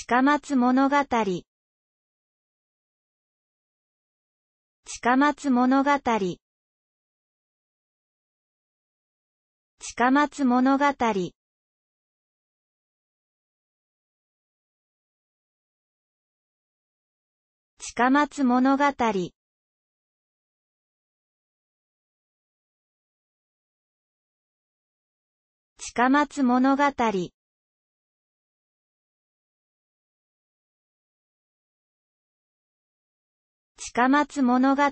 近松物語近松物語近松物語近松物語近松物語鹿松物語